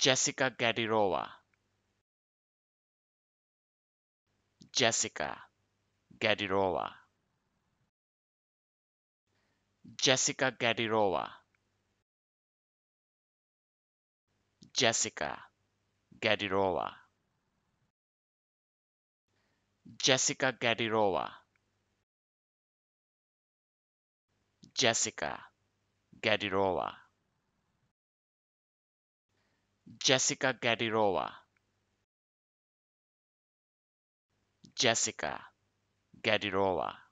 Jessica Gadirova Jessica Gadirova Jessica Gadirova Jessica Gadirova Jessica Gadirova Jessica Gadirova Jessica Gadirova Jessica Gadirova